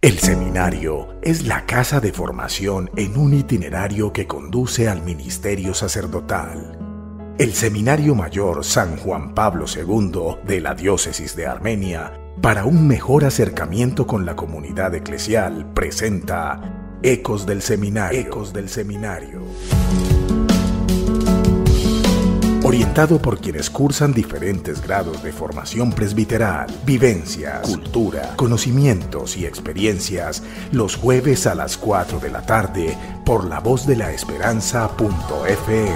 El seminario es la casa de formación en un itinerario que conduce al ministerio sacerdotal. El Seminario Mayor San Juan Pablo II de la Diócesis de Armenia, para un mejor acercamiento con la comunidad eclesial, presenta Ecos del Seminario. Ecos del Seminario orientado por quienes cursan diferentes grados de formación presbiteral, vivencias, cultura, conocimientos y experiencias, los jueves a las 4 de la tarde por la voz de la esperanza.fm.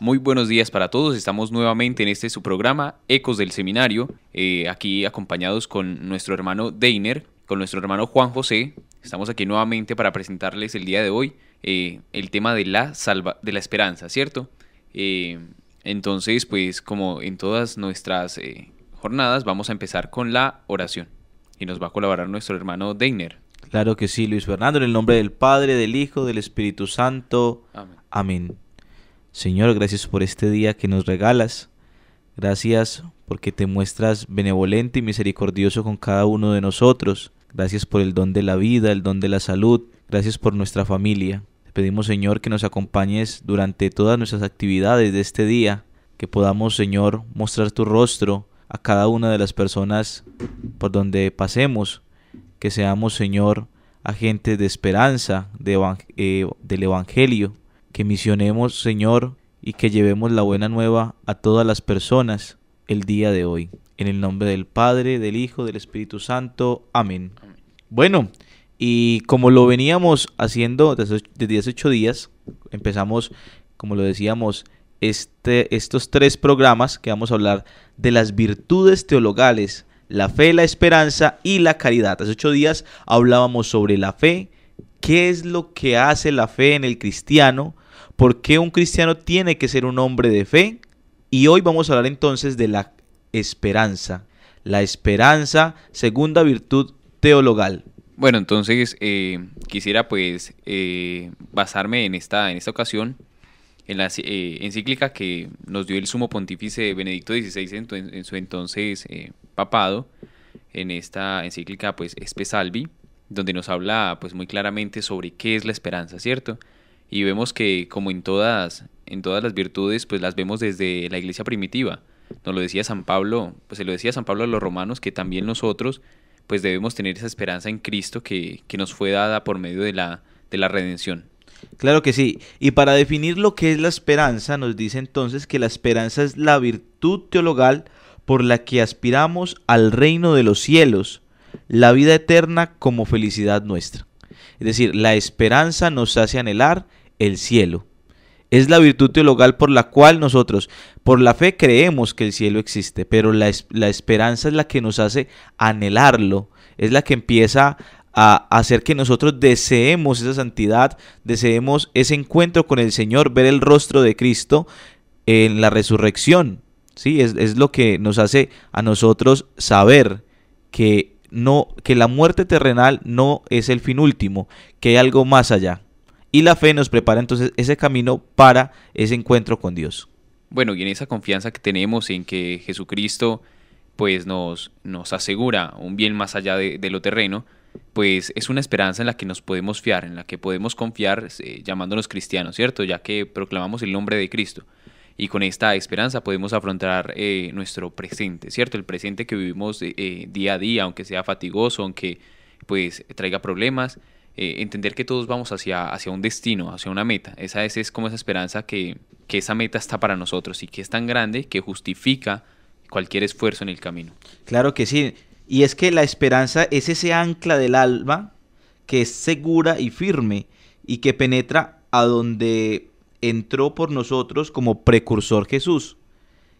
Muy buenos días para todos. Estamos nuevamente en este su programa, Ecos del Seminario, eh, aquí acompañados con nuestro hermano Deiner, con nuestro hermano Juan José, Estamos aquí nuevamente para presentarles el día de hoy eh, el tema de la salva de la esperanza, ¿cierto? Eh, entonces, pues como en todas nuestras eh, jornadas, vamos a empezar con la oración. Y nos va a colaborar nuestro hermano Deiner. Claro que sí, Luis Fernando, en el nombre del Padre, del Hijo, del Espíritu Santo. Amén. Señor, gracias por este día que nos regalas. Gracias porque te muestras benevolente y misericordioso con cada uno de nosotros. Gracias por el don de la vida, el don de la salud. Gracias por nuestra familia. Te pedimos, Señor, que nos acompañes durante todas nuestras actividades de este día. Que podamos, Señor, mostrar tu rostro a cada una de las personas por donde pasemos. Que seamos, Señor, agentes de esperanza de eh, del Evangelio. Que misionemos, Señor, y que llevemos la buena nueva a todas las personas el día de hoy. En el nombre del Padre, del Hijo, del Espíritu Santo. Amén. Bueno, y como lo veníamos haciendo desde hace ocho días, empezamos, como lo decíamos, este, estos tres programas que vamos a hablar de las virtudes teologales, la fe, la esperanza y la caridad. Hace ocho días hablábamos sobre la fe, qué es lo que hace la fe en el cristiano, por qué un cristiano tiene que ser un hombre de fe y hoy vamos a hablar entonces de la esperanza. La esperanza, segunda virtud teologal. Bueno, entonces eh, quisiera pues eh, basarme en esta, en esta ocasión en la eh, encíclica que nos dio el sumo pontífice Benedicto XVI en, su entonces papado, en esta encíclica pues Espe donde nos habla pues muy claramente sobre qué es la esperanza, ¿cierto? Y vemos que como en todas en todas las virtudes, pues las vemos desde la iglesia primitiva. Nos lo decía San Pablo, pues se lo decía San Pablo a los romanos que también nosotros pues debemos tener esa esperanza en Cristo que, que nos fue dada por medio de la, de la redención. Claro que sí. Y para definir lo que es la esperanza, nos dice entonces que la esperanza es la virtud teologal por la que aspiramos al reino de los cielos, la vida eterna como felicidad nuestra. Es decir, la esperanza nos hace anhelar el cielo. Es la virtud teologal por la cual nosotros, por la fe, creemos que el cielo existe, pero la, esperanza es la que nos hace anhelarlo, es la que empieza a hacer que nosotros deseemos esa santidad, deseemos ese encuentro con el Señor, ver el rostro de Cristo en la resurrección. ¿sí? Es, es lo que nos hace a nosotros saber que, no, que la muerte terrenal no es el fin último, que hay algo más allá. Y la fe nos prepara entonces ese camino para ese encuentro con Dios. Bueno, y en esa confianza que tenemos en que Jesucristo pues nos, nos asegura un bien más allá de, lo terreno, pues es una esperanza en la que nos podemos fiar, en la que podemos confiar eh, llamándonos cristianos, ¿cierto? Ya que proclamamos el nombre de Cristo. Y con esta esperanza podemos afrontar eh, nuestro presente, ¿cierto? El presente que vivimos eh, día a día, aunque sea fatigoso, aunque pues traiga problemas, eh, entender que todos vamos hacia, hacia un destino, hacia una meta. Esa es, es como esa esperanza que, esa meta está para nosotros y que es tan grande que justifica cualquier esfuerzo en el camino. Claro que sí. Y es que la esperanza es ese ancla del alma que es segura y firme y que penetra a donde entró por nosotros como precursor Jesús.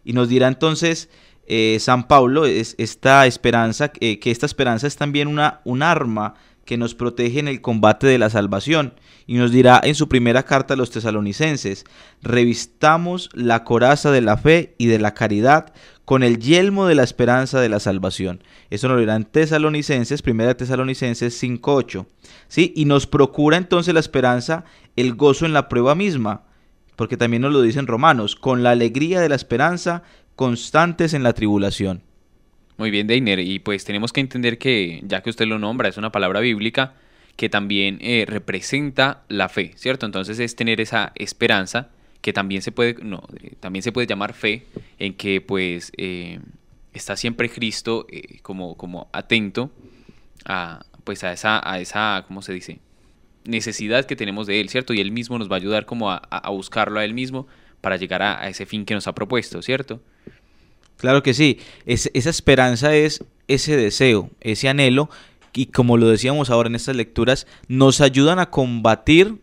Y nos dirá entonces eh, San Pablo es esta esperanza, eh, que esta esperanza es también una, un arma que nos protege en el combate de la salvación, y nos dirá en su primera carta a los tesalonicenses, revistamos la coraza de la fe y de la caridad con el yelmo de la esperanza de la salvación. Eso nos lo dirá en tesalonicenses, primera tesalonicenses 5.8, ¿sí? Y nos procura entonces la esperanza, el gozo en la prueba misma, porque también nos lo dicen romanos, con la alegría de la esperanza, constantes en la tribulación. Muy bien, Deiner. Y pues tenemos que entender que, ya que usted lo nombra, es una palabra bíblica que también eh, representa la fe, ¿cierto? Entonces es tener esa esperanza que también se puede, no, eh, también se puede llamar fe, en que pues eh, está siempre Cristo como, como atento a, pues a esa, a esa, ¿cómo se dice? Necesidad que tenemos de Él, ¿cierto? Y Él mismo nos va a ayudar como a, buscarlo a Él mismo para llegar a ese fin que nos ha propuesto, ¿cierto? Claro que sí, esa esperanza es ese deseo, ese anhelo, y como lo decíamos ahora en estas lecturas, nos ayudan a combatir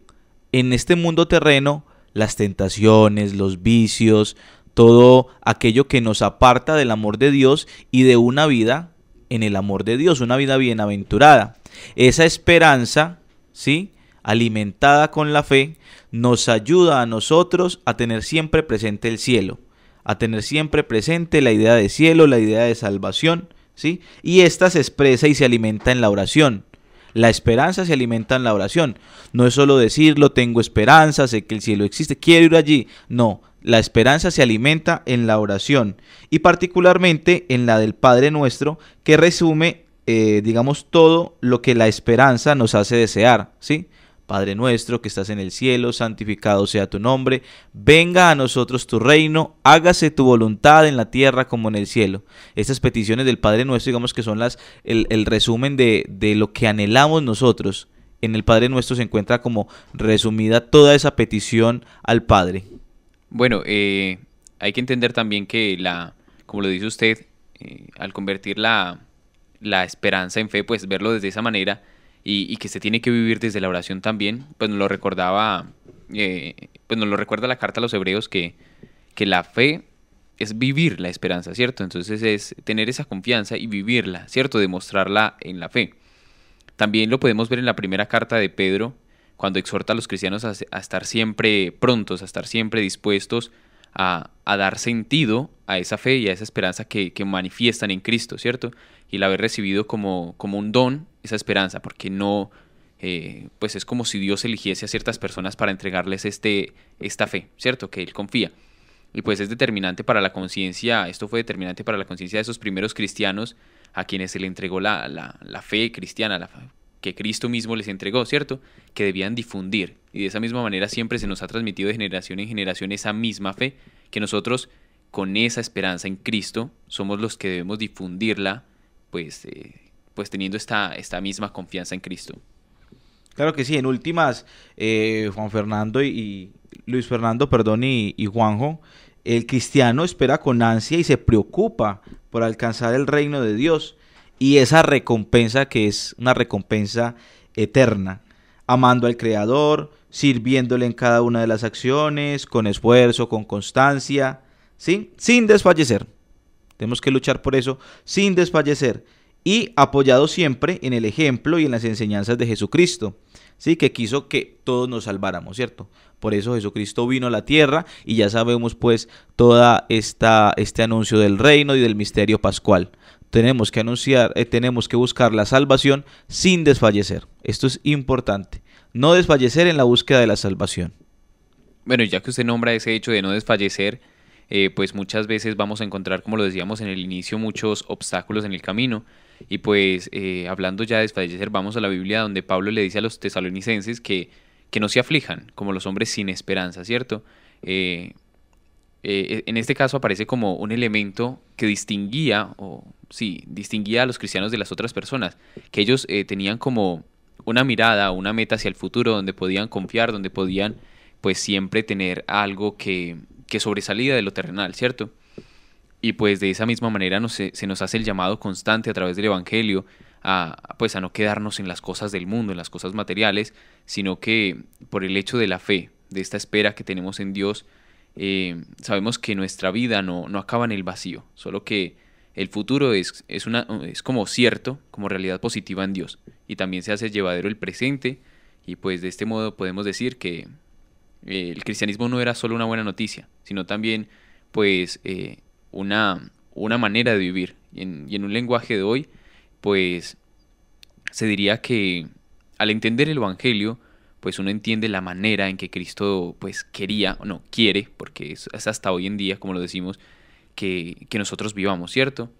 en este mundo terreno las tentaciones, los vicios, todo aquello que nos aparta del amor de Dios y de una vida en el amor de Dios, una vida bienaventurada. Esa esperanza, ¿sí? alimentada con la fe, nos ayuda a nosotros a tener siempre presente el cielo a tener siempre presente la idea de cielo, la idea de salvación, ¿sí? Y esta se expresa y se alimenta en la oración. La esperanza se alimenta en la oración. No es solo decirlo, tengo esperanza, sé que el cielo existe, quiero ir allí. No, la esperanza se alimenta en la oración y particularmente en la del Padre Nuestro, que resume, eh, digamos, todo lo que la esperanza nos hace desear, ¿sí? Padre nuestro que estás en el cielo, santificado sea tu nombre, venga a nosotros tu reino, hágase tu voluntad en la tierra como en el cielo. Estas peticiones del Padre nuestro, digamos que son las, el, el resumen de, lo que anhelamos nosotros. En el Padre nuestro se encuentra como resumida toda esa petición al Padre. Bueno, eh, hay que entender también que la, como lo dice usted, eh, al convertir la, la esperanza en fe, pues verlo desde esa manera, y, que se tiene que vivir desde la oración también, pues nos lo recordaba, eh, pues nos lo recuerda la carta a los hebreos que, que la fe es vivir la esperanza, ¿cierto? Entonces es tener esa confianza y vivirla, ¿cierto? Demostrarla en la fe. También lo podemos ver en la primera carta de Pedro, cuando exhorta a los cristianos a, estar siempre prontos, a estar siempre dispuestos a, dar sentido a esa fe y a esa esperanza que, manifiestan en Cristo, ¿cierto? Y la haber recibido como, como un don esa esperanza, porque no, eh, pues es como si Dios eligiese a ciertas personas para entregarles este, esta fe, ¿cierto? Que Él confía. Y pues es determinante para la conciencia, esto fue determinante para la conciencia de esos primeros cristianos a quienes se le entregó la, fe cristiana, la, que Cristo mismo les entregó, ¿cierto? Que debían difundir. Y de esa misma manera siempre se nos ha transmitido de generación en generación esa misma fe, que nosotros con esa esperanza en Cristo somos los que debemos difundirla, pues eh, pues teniendo esta, esta misma confianza en Cristo. Claro que sí, en últimas, eh, Juan Fernando y, Luis Fernando, perdón, y, Juanjo, el cristiano espera con ansia y se preocupa por alcanzar el reino de Dios y esa recompensa que es una recompensa eterna, amando al Creador, sirviéndole en cada una de las acciones, con esfuerzo, con constancia, ¿sí? sin desfallecer. Tenemos que luchar por eso, sin desfallecer y apoyado siempre en el ejemplo y en las enseñanzas de Jesucristo, ¿sí? que quiso que todos nos salváramos, ¿cierto? Por eso Jesucristo vino a la tierra y ya sabemos pues toda esta este anuncio del reino y del misterio pascual. Tenemos que anunciar, eh, tenemos que buscar la salvación sin desfallecer. Esto es importante, no desfallecer en la búsqueda de la salvación. Bueno, ya que usted nombra ese hecho de no desfallecer, eh, pues muchas veces vamos a encontrar, como lo decíamos en el inicio, muchos obstáculos en el camino y pues eh, hablando ya de desfallecer, vamos a la Biblia donde Pablo le dice a los tesalonicenses que, no se aflijan, como los hombres sin esperanza, ¿cierto? Eh, eh, en este caso aparece como un elemento que distinguía, o sí, distinguía a los cristianos de las otras personas, que ellos tenían como una mirada, una meta hacia el futuro donde podían confiar, donde podían pues siempre tener algo que, que sobresalía de lo terrenal, ¿cierto? Y pues de esa misma manera se nos hace el llamado constante a través del Evangelio a, pues a no quedarnos en las cosas del mundo, en las cosas materiales, sino que por el hecho de la fe, de esta espera que tenemos en Dios, eh, sabemos que nuestra vida no, acaba en el vacío, solo que el futuro es, es, una, es como cierto, como realidad positiva en Dios. Y también se hace llevadero el presente. Y pues de este modo podemos decir que eh, el cristianismo no era solo una buena noticia, sino también pues eh, una, una manera de vivir. Y en, un lenguaje de hoy, pues se diría que al entender el Evangelio, pues uno entiende la manera en que Cristo pues quería, o no, quiere, porque es, hasta hoy en día, como lo decimos, que, nosotros vivamos, ¿cierto?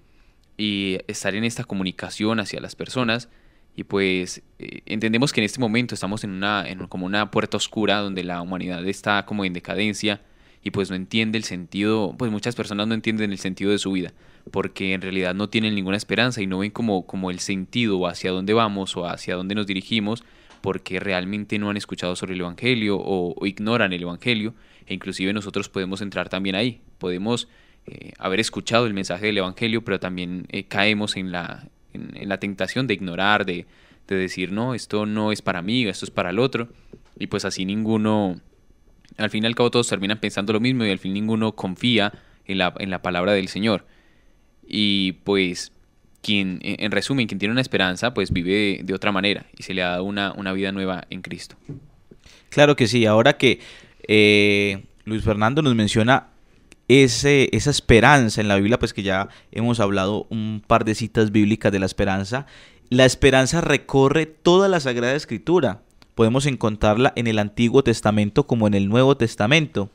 Y estar en esta comunicación hacia las personas, y pues eh, entendemos que en este momento estamos en una en como una puerta oscura donde la humanidad está como en decadencia y pues no entiende el sentido, pues muchas personas no entienden el sentido de su vida, porque en realidad no tienen ninguna esperanza y no ven como, como el sentido o hacia dónde vamos o hacia dónde nos dirigimos, porque realmente no han escuchado sobre el Evangelio o, ignoran el Evangelio, e inclusive nosotros podemos entrar también ahí, podemos eh, haber escuchado el mensaje del Evangelio, pero también eh, caemos en la, en la tentación de ignorar, de, de decir, no, esto no es para mí, esto es para el otro, y pues así ninguno al fin y al cabo todos terminan pensando lo mismo y al fin ninguno confía en la, en la palabra del Señor. Y pues quien, en resumen, quien tiene una esperanza, pues vive de, otra manera y se le ha dado una, vida nueva en Cristo. Claro que sí, ahora que eh, Luis Fernando nos menciona ese, esa esperanza en la Biblia, pues que ya hemos hablado un par de citas bíblicas de la esperanza, la esperanza recorre toda la Sagrada Escritura podemos encontrarla en el Antiguo Testamento como en el Nuevo Testamento.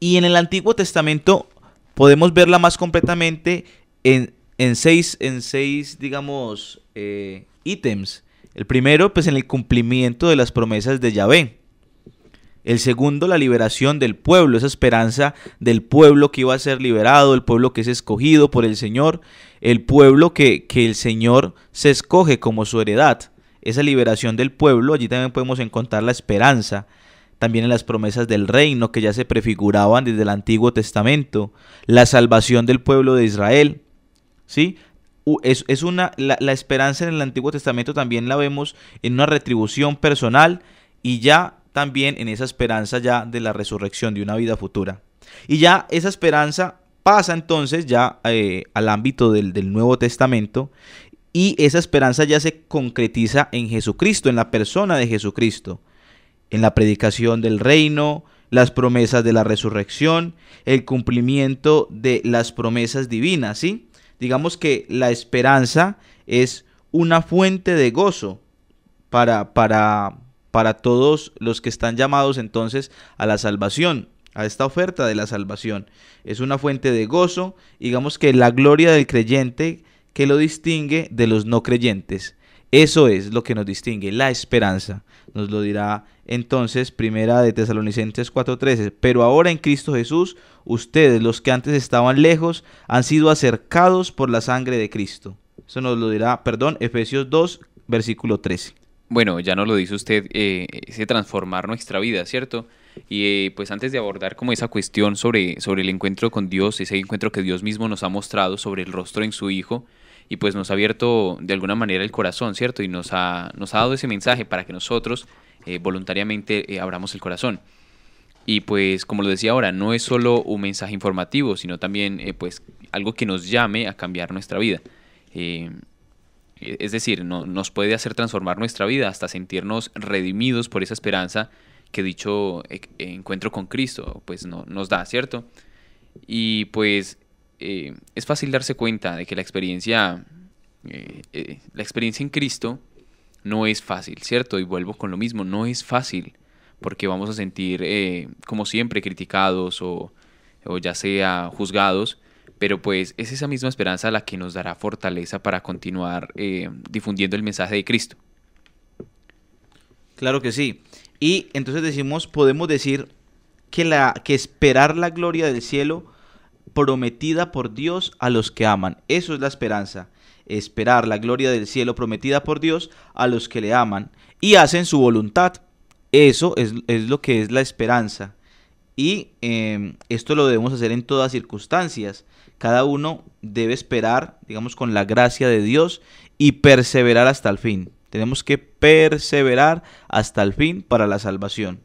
Y en el Antiguo Testamento podemos verla más completamente en, en seis, en seis, digamos, eh, ítems. El primero, pues en el cumplimiento de las promesas de Yahvé. El segundo, la liberación del pueblo, esa esperanza del pueblo que iba a ser liberado, el pueblo que es escogido por el Señor, el pueblo que, que el Señor se escoge como su heredad esa liberación del pueblo, allí también podemos encontrar la esperanza, también en las promesas del reino que ya se prefiguraban desde el Antiguo Testamento, la salvación del pueblo de Israel, ¿sí? Es, una, la, esperanza en el Antiguo Testamento también la vemos en una retribución personal y ya también en esa esperanza ya de la resurrección, de una vida futura. Y ya esa esperanza pasa entonces ya eh, al ámbito del, del, Nuevo Testamento y esa esperanza ya se concretiza en Jesucristo, en la persona de Jesucristo, en la predicación del reino, las promesas de la resurrección, el cumplimiento de las promesas divinas, ¿sí? Digamos que la esperanza es una fuente de gozo para, para, para todos los que están llamados entonces a la salvación, a esta oferta de la salvación. Es una fuente de gozo, digamos que la gloria del creyente que lo distingue de los no creyentes. Eso es lo que nos distingue, la esperanza. Nos lo dirá entonces Primera de Tesalonicenses 4:13. Pero ahora en Cristo Jesús, ustedes los que antes estaban lejos han sido acercados por la sangre de Cristo. Eso nos lo dirá, perdón, Efesios 2, versículo 13. Bueno, ya nos lo dice usted, eh, ese transformar nuestra vida, ¿cierto? Y eh, pues antes de abordar como esa cuestión sobre, sobre el encuentro con Dios, ese encuentro que Dios mismo nos ha mostrado sobre el rostro en su Hijo, y pues nos ha abierto de alguna manera el corazón, ¿cierto? Y nos ha, nos ha dado ese mensaje para que nosotros eh, voluntariamente eh, abramos el corazón. Y pues, como lo decía ahora, no es solo un mensaje informativo, sino también eh, pues algo que nos llame a cambiar nuestra vida. E, es decir, no, nos puede hacer transformar nuestra vida hasta sentirnos redimidos por esa esperanza que dicho encuentro con Cristo pues no, nos da, ¿cierto? Y pues eh, es fácil darse cuenta de que la experiencia, eh, eh, la experiencia en Cristo no es fácil, ¿cierto? Y vuelvo con lo mismo, no es fácil, porque vamos a sentir, como siempre, criticados o, ya sea juzgados, pero pues es esa misma esperanza la que nos dará fortaleza para continuar difundiendo el mensaje de Cristo. Claro que sí. Y entonces decimos, podemos decir que, la, que esperar la gloria del cielo prometida por Dios a los que aman. Eso es la esperanza. Esperar la gloria del cielo prometida por Dios a los que le aman y hacen su voluntad. Eso es, lo que es la esperanza. Y em, esto lo debemos hacer en todas circunstancias. Cada uno debe esperar, digamos, con la gracia de Dios y perseverar hasta el fin. Tenemos que perseverar hasta el fin para la salvación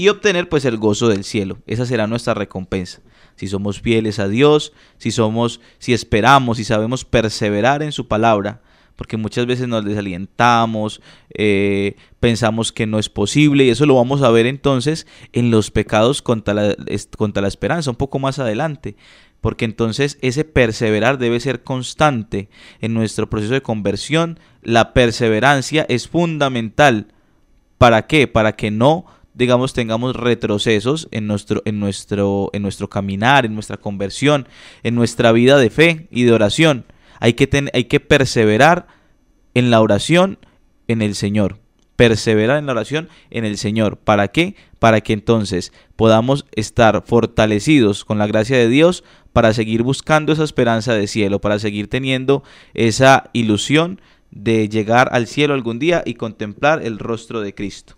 y obtener pues el gozo del cielo. Esa será nuestra recompensa. Si somos fieles a Dios, si somos, si esperamos, y sabemos perseverar en su palabra, porque muchas veces nos desalientamos, eh, pensamos que no es posible, y eso lo vamos a ver entonces en los pecados contra la, contra la esperanza, un poco más adelante, porque entonces ese perseverar debe ser constante en nuestro proceso de conversión, la perseverancia es fundamental. ¿Para qué? Para que no digamos, tengamos retrocesos en nuestro, en, nuestro, en nuestro caminar, en nuestra conversión, en nuestra vida de fe y de oración. Hay que, hay que perseverar en la oración en el Señor. Perseverar en la oración en el Señor. ¿Para qué? Para que entonces podamos estar fortalecidos con la gracia de Dios para seguir buscando esa esperanza de cielo, para seguir teniendo esa ilusión de llegar al cielo algún día y contemplar el rostro de Cristo.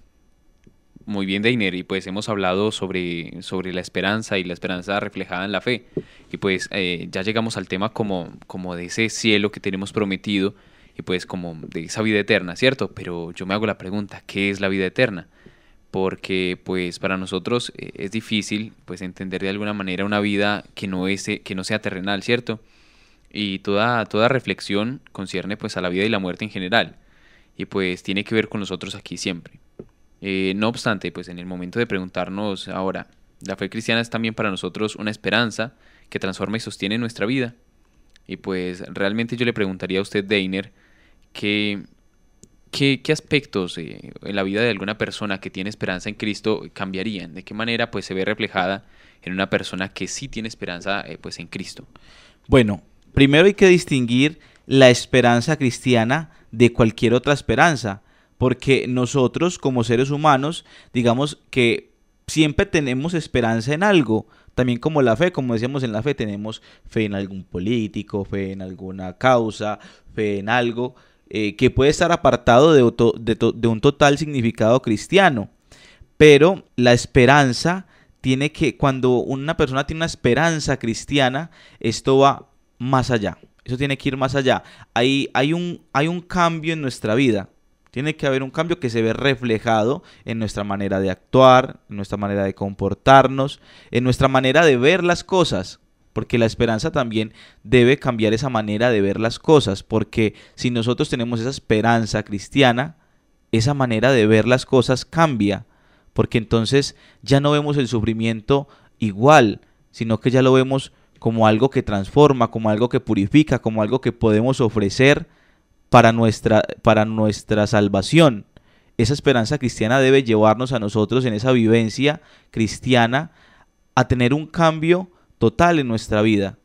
Muy bien, Deiner, Y pues hemos hablado sobre, sobre la esperanza y la esperanza reflejada en la fe. Y pues eh, ya llegamos al tema como, como de ese cielo que tenemos prometido y pues como de esa vida eterna, ¿cierto? Pero yo me hago la pregunta, ¿qué es la vida eterna? Porque pues para nosotros eh, es difícil pues entender de alguna manera una vida que no, es, eh, que no sea terrenal, ¿cierto? Y toda, toda reflexión concierne pues a la vida y la muerte en general. Y pues tiene que ver con nosotros aquí siempre. Eh, no obstante, pues en el momento de preguntarnos ahora, la fe cristiana es también para nosotros una esperanza que transforma y sostiene nuestra vida. Y pues realmente yo le preguntaría a usted, Deiner, qué qué aspectos eh, en la vida de alguna persona que tiene esperanza en Cristo cambiarían, de qué manera pues se ve reflejada en una persona que sí tiene esperanza eh, pues en Cristo. Bueno, primero hay que distinguir la esperanza cristiana de cualquier otra esperanza porque nosotros como seres humanos, digamos que siempre tenemos esperanza en algo. También como la fe, como decíamos en la fe, tenemos fe en algún político, fe en alguna causa, fe en algo eh, que puede estar apartado de, un total significado cristiano. Pero la esperanza tiene que, cuando una persona tiene una esperanza cristiana, esto va más allá. Eso tiene que ir más allá. hay, un, hay un cambio en nuestra vida. Tiene que haber un cambio que se ve reflejado en nuestra manera de actuar, en nuestra manera de comportarnos, en nuestra manera de ver las cosas. Porque la esperanza también debe cambiar esa manera de ver las cosas. Porque si nosotros tenemos esa esperanza cristiana, esa manera de ver las cosas cambia. Porque entonces ya no vemos el sufrimiento igual, sino que ya lo vemos como algo que transforma, como algo que purifica, como algo que podemos ofrecer para nuestra, para nuestra salvación. Esa esperanza cristiana debe llevarnos a nosotros en esa vivencia cristiana a tener un cambio total en nuestra vida.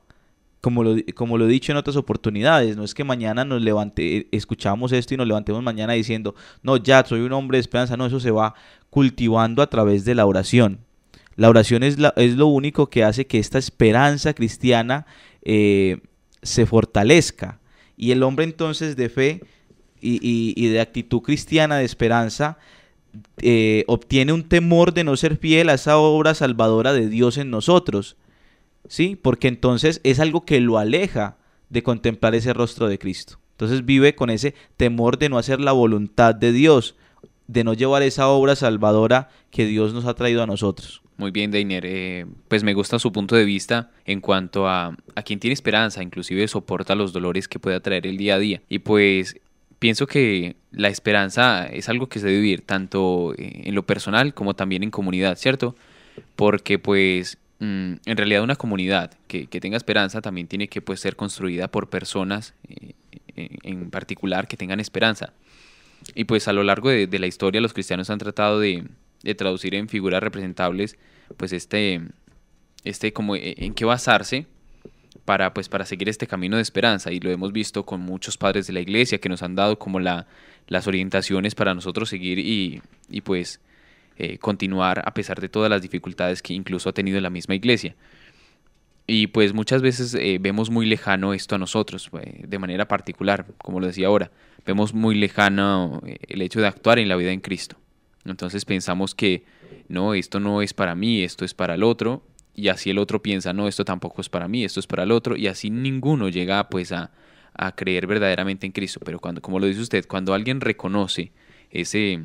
Como lo, como lo, he dicho en otras oportunidades, no es que mañana nos levante, escuchamos esto y nos levantemos mañana diciendo, no, ya soy un hombre de esperanza, no, eso se va cultivando a través de la oración. La oración es, es lo único que hace que esta esperanza cristiana eh, se fortalezca. Y el hombre entonces de fe y, de actitud cristiana de esperanza eh, obtiene un temor de no ser fiel a esa obra salvadora de Dios en nosotros. ¿Sí? Porque entonces es algo que lo aleja de contemplar ese rostro de Cristo. Entonces vive con ese temor de no hacer la voluntad de Dios de no llevar esa obra salvadora que Dios nos ha traído a nosotros. Muy bien, Deiner. Eh, pues me gusta su punto de vista en cuanto a, quien tiene esperanza, inclusive soporta los dolores que puede traer el día a día. Y pues pienso que la esperanza es algo que se debe vivir tanto eh, en lo personal como también en comunidad, ¿cierto? Porque pues mm, en realidad una comunidad que, tenga esperanza también tiene que pues, ser construida por personas eh, en particular que tengan esperanza. Y pues a lo largo de, la historia los cristianos han tratado de, de, traducir en figuras representables, pues este, este como e, en qué basarse para, pues, para seguir este camino de esperanza. Y lo hemos visto con muchos padres de la iglesia que nos han dado como las orientaciones para nosotros seguir y, pues eh, continuar a pesar de todas las dificultades que incluso ha tenido la misma iglesia. Y pues muchas veces eh, vemos muy lejano esto a nosotros, eh, de manera particular, como lo decía ahora, vemos muy lejano eh, el hecho de actuar en la vida en Cristo. Entonces pensamos que, no, esto no es para mí, esto es para el otro, y así el otro piensa, no, esto tampoco es para mí, esto es para el otro, y así ninguno llega pues a, a creer verdaderamente en Cristo. Pero cuando, como lo dice usted, cuando alguien reconoce ese,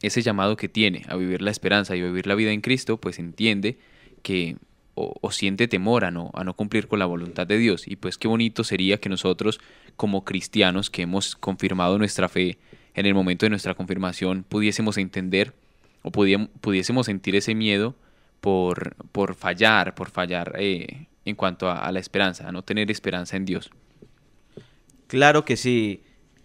ese llamado que tiene a vivir la esperanza y a vivir la vida en Cristo, pues entiende que o, siente temor a no, a no cumplir con la voluntad de Dios. Y pues qué bonito sería que nosotros, como cristianos que hemos confirmado nuestra fe en el momento de nuestra confirmación, pudiésemos entender o pudiésemos sentir ese miedo por, por fallar, por fallar eh, en cuanto a, la esperanza, a no tener esperanza en Dios. Claro que sí,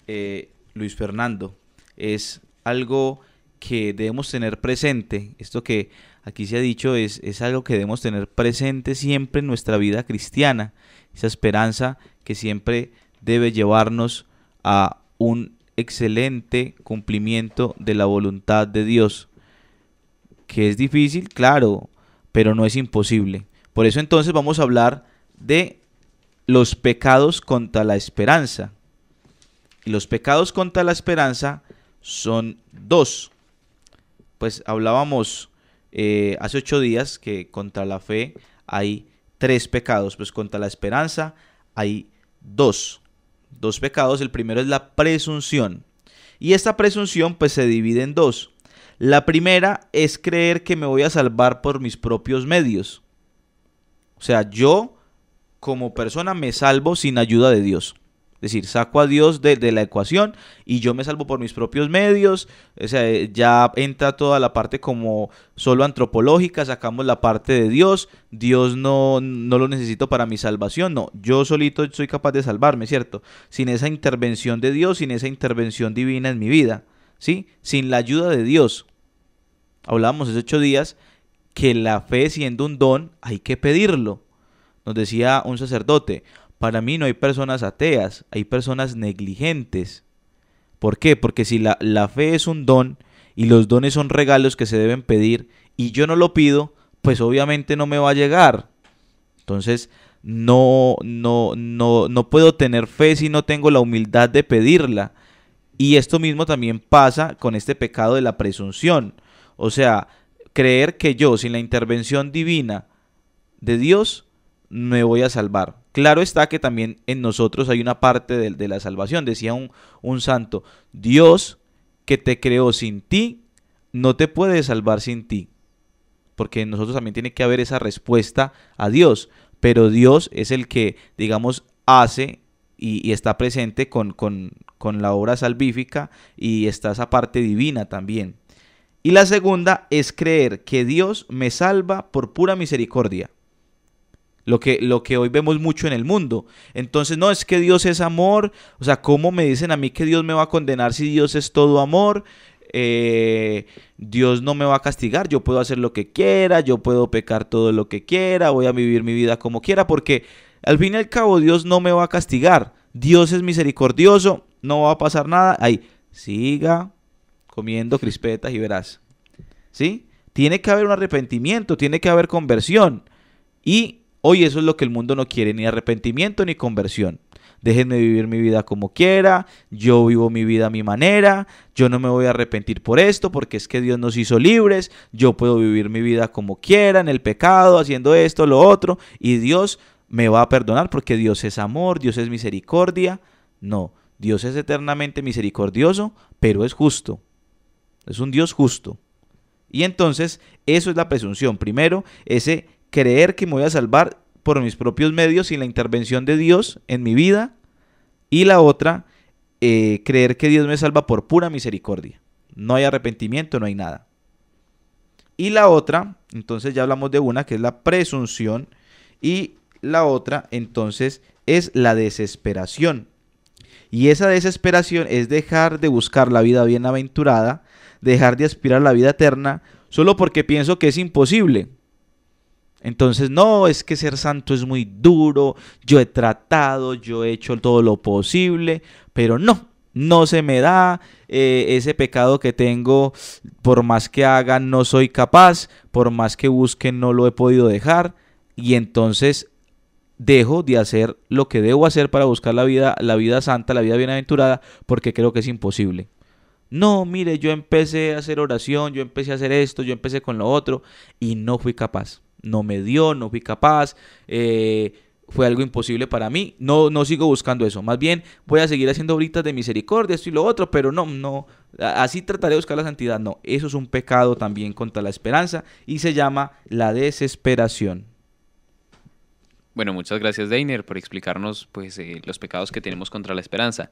eh, Luis Fernando. Es algo que debemos tener presente. Esto que aquí se ha dicho es, algo que debemos tener presente siempre en nuestra vida cristiana. Esa esperanza que siempre debe llevarnos a un excelente cumplimiento de la voluntad de Dios. Que es difícil, claro, pero no es imposible. Por eso entonces vamos a hablar de los pecados contra la esperanza. Y los pecados contra la esperanza son dos pues hablábamos eh, hace ocho días que contra la fe hay tres pecados, pues contra la esperanza hay dos, dos pecados. El primero es la presunción. Y esta presunción pues se divide en dos. La primera es creer que me voy a salvar por mis propios medios. O sea, yo como persona me salvo sin ayuda de Dios. Es decir, saco a Dios de, la ecuación y yo me salvo por mis propios medios. O sea, eh, ya entra toda la parte como solo antropológica, sacamos la parte de Dios. Dios no, no lo necesito para mi salvación, no. Yo solito soy capaz de salvarme, ¿cierto? Sin esa intervención de Dios, sin esa intervención divina en mi vida, ¿sí? Sin la ayuda de Dios. Hablábamos hace ocho días que la fe siendo un don hay que pedirlo. Nos decía un sacerdote, para mí no hay personas ateas, hay personas negligentes. ¿Por qué? Porque si la, fe es un don y los dones son regalos que se deben pedir y yo no lo pido, pues obviamente no me va a llegar. Entonces, no, no, no, no puedo tener fe si no tengo la humildad de pedirla. Y esto mismo también pasa con este pecado de la presunción. O sea, creer que yo, sin la intervención divina de Dios, me voy a salvar. Claro está que también en nosotros hay una parte de, la salvación. Decía un, santo, Dios que te creó sin ti, no te puede salvar sin ti. Porque en nosotros también tiene que haber esa respuesta a Dios. Pero Dios es el que, digamos, hace y, está presente con la obra salvífica y está esa parte divina también. Y la segunda es creer que Dios me salva por pura misericordia lo que, lo que hoy vemos mucho en el mundo. Entonces, no es que Dios es amor, o sea, ¿cómo me dicen a mí que Dios me va a condenar si Dios es todo amor? Eh, Dios no me va a castigar, yo puedo hacer lo que quiera, yo puedo pecar todo lo que quiera, voy a vivir mi vida como quiera, porque al fin y al cabo Dios no me va a castigar, Dios es misericordioso, no va a pasar nada, ahí, siga comiendo crispetas y verás, ¿sí? Tiene que haber un arrepentimiento, tiene que haber conversión y Hoy eso es lo que el mundo no quiere, ni arrepentimiento ni conversión. Déjenme vivir mi vida como quiera, yo vivo mi vida a mi manera, yo no me voy a arrepentir por esto porque es que Dios nos hizo libres, yo puedo vivir mi vida como quiera, en el pecado, haciendo esto, lo otro, y Dios me va a perdonar porque Dios es amor, Dios es misericordia. No, Dios es eternamente misericordioso, pero es justo. Es un Dios justo. Y entonces, eso es la presunción. Primero, ese creer que me voy a salvar por mis propios medios sin la intervención de Dios en mi vida. Y la otra, eh, creer que Dios me salva por pura misericordia. No hay arrepentimiento, no hay nada. Y la otra, entonces ya hablamos de una, que es la presunción. Y la otra, entonces, es la desesperación. Y esa desesperación es dejar de buscar la vida bienaventurada, dejar de aspirar a la vida eterna, solo porque pienso que es imposible. Entonces, no, es que ser santo es muy duro, yo he tratado, yo he hecho todo lo posible, pero no, no se me da, eh, ese pecado que tengo, por más que haga, no soy capaz, por más que busque, no lo he podido dejar, y entonces dejo de hacer lo que debo hacer para buscar la vida, la vida santa, la vida bienaventurada, porque creo que es imposible. No, mire, yo empecé a hacer oración, yo empecé a hacer esto, yo empecé con lo otro, y no fui capaz no me dio, no fui capaz, eh, fue algo imposible para mí. No, no sigo buscando eso. Más bien voy a seguir haciendo obritas de misericordia, esto y lo otro, pero no, no. Así trataré de buscar la santidad. No, eso es un pecado también contra la esperanza y se llama la desesperación. Bueno, muchas gracias Deiner por explicarnos pues, eh, los pecados que tenemos contra la esperanza.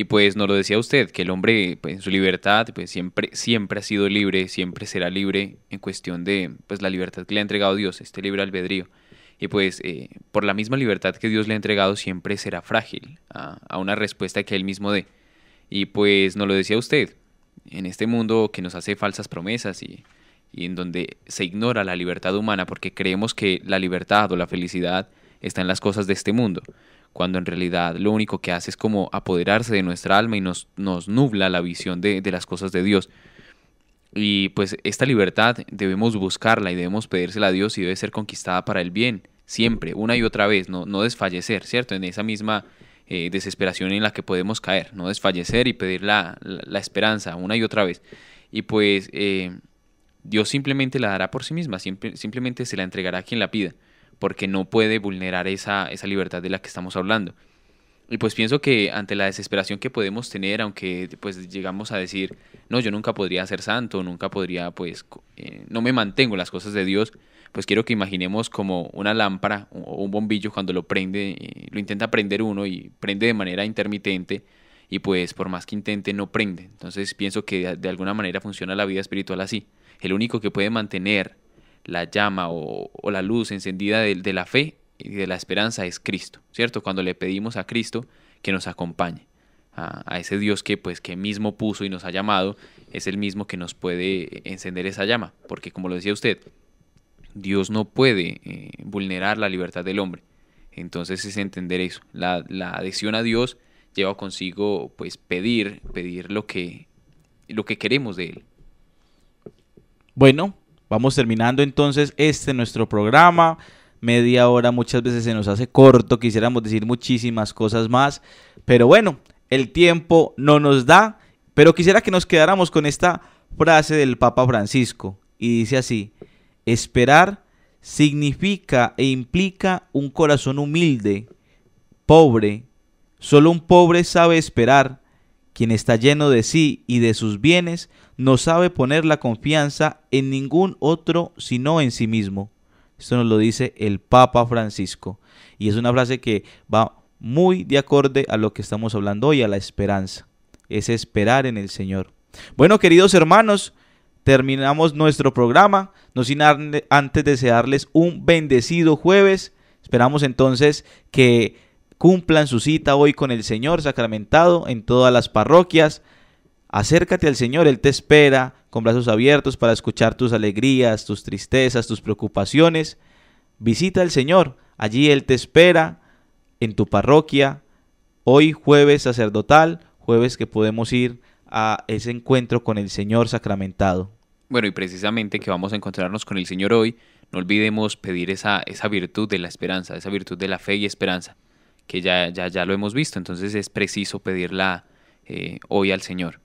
Y pues no lo decía usted, que el hombre pues, en su libertad pues, siempre, siempre ha sido libre, siempre será libre en cuestión de pues, la libertad que le ha entregado Dios, este libre albedrío. Y pues eh, por la misma libertad que Dios le ha entregado siempre será frágil a, una respuesta que él mismo dé. Y pues no lo decía usted, en este mundo que nos hace falsas promesas y, y en donde se ignora la libertad humana porque creemos que la libertad o la felicidad está en las cosas de este mundo cuando en realidad lo único que hace es como apoderarse de nuestra alma y nos, nos nubla la visión de, las cosas de Dios. Y pues esta libertad debemos buscarla y debemos pedérsela a Dios y debe ser conquistada para el bien, siempre, una y otra vez, no, no desfallecer, ¿cierto? En esa misma eh, desesperación en la que podemos caer, no desfallecer y pedir la, esperanza una y otra vez. Y pues eh, Dios simplemente la dará por sí misma, simplemente se la entregará a quien la pida porque no puede vulnerar esa, esa libertad de la que estamos hablando. Y pues pienso que ante la desesperación que podemos tener, aunque pues llegamos a decir, no, yo nunca podría ser santo, nunca podría, pues, eh, no me mantengo las cosas de Dios, pues quiero que imaginemos como una lámpara o un bombillo cuando lo prende, eh, lo intenta prender uno y prende de manera intermitente y pues por más que intente no prende. Entonces pienso que de alguna manera funciona la vida espiritual así. El único que puede mantener la llama o, la luz encendida de, la fe y de la esperanza es Cristo, ¿cierto? Cuando le pedimos a Cristo que nos acompañe a, ese Dios que pues que mismo puso y nos ha llamado, es el mismo que nos puede encender esa llama, porque como lo decía usted, Dios no puede eh, vulnerar la libertad del hombre. Entonces es entender eso. La, la, adhesión a Dios lleva consigo pues pedir, pedir lo que, lo que queremos de Él. Bueno, Vamos terminando entonces este nuestro programa. Media hora muchas veces se nos hace corto, quisiéramos decir muchísimas cosas más, pero bueno, el tiempo no nos da, pero quisiera que nos quedáramos con esta frase del Papa Francisco y dice así, esperar significa e implica un corazón humilde, pobre, solo un pobre sabe esperar quien está lleno de sí y de sus bienes, no sabe poner la confianza en ningún otro sino en sí mismo. Esto nos lo dice el Papa Francisco. Y es una frase que va muy de acorde a lo que estamos hablando hoy, a la esperanza. Es esperar en el Señor. Bueno, queridos hermanos, terminamos nuestro programa. No sin antes desearles un bendecido jueves. Esperamos entonces que Cumplan su cita hoy con el Señor sacramentado en todas las parroquias. Acércate al Señor, Él te espera con brazos abiertos para escuchar tus alegrías, tus tristezas, tus preocupaciones. Visita al Señor, allí Él te espera en tu parroquia. Hoy jueves sacerdotal, jueves que podemos ir a ese encuentro con el Señor sacramentado. Bueno, y precisamente que vamos a encontrarnos con el Señor hoy, no olvidemos pedir esa, esa virtud de la esperanza, esa virtud de la fe y esperanza que ya, ya, lo hemos visto. Entonces es preciso pedirla eh, hoy al Señor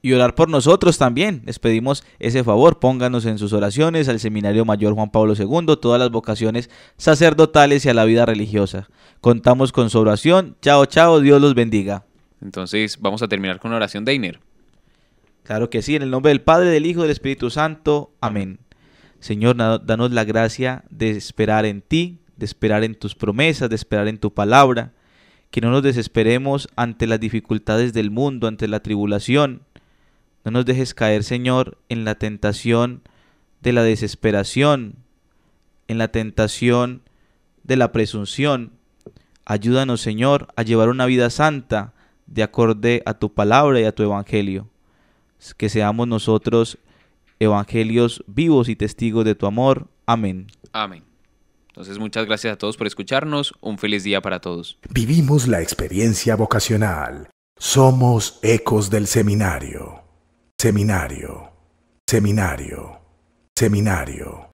y orar por nosotros también. Les pedimos ese favor, pónganos en sus oraciones al Seminario Mayor Juan Pablo II, todas las vocaciones sacerdotales y a la vida religiosa. Contamos con su oración. Chao, chao, Dios los bendiga. Entonces vamos a terminar con una oración de Iner. Claro que sí, en el nombre del Padre, del Hijo y del Espíritu Santo. Amén. Señor, danos la gracia de esperar en ti de esperar en tus promesas, de esperar en tu palabra, que no nos desesperemos ante las dificultades del mundo, ante la tribulación. No nos dejes caer, Señor, en la tentación de la desesperación, en la tentación de la presunción. Ayúdanos, Señor, a llevar una vida santa de acorde a tu palabra y a tu evangelio. Que seamos nosotros evangelios vivos y testigos de tu amor. Amén. Amén. Entonces muchas gracias a todos por escucharnos, un feliz día para todos. Vivimos la experiencia vocacional, somos ecos del seminario, seminario, seminario, seminario.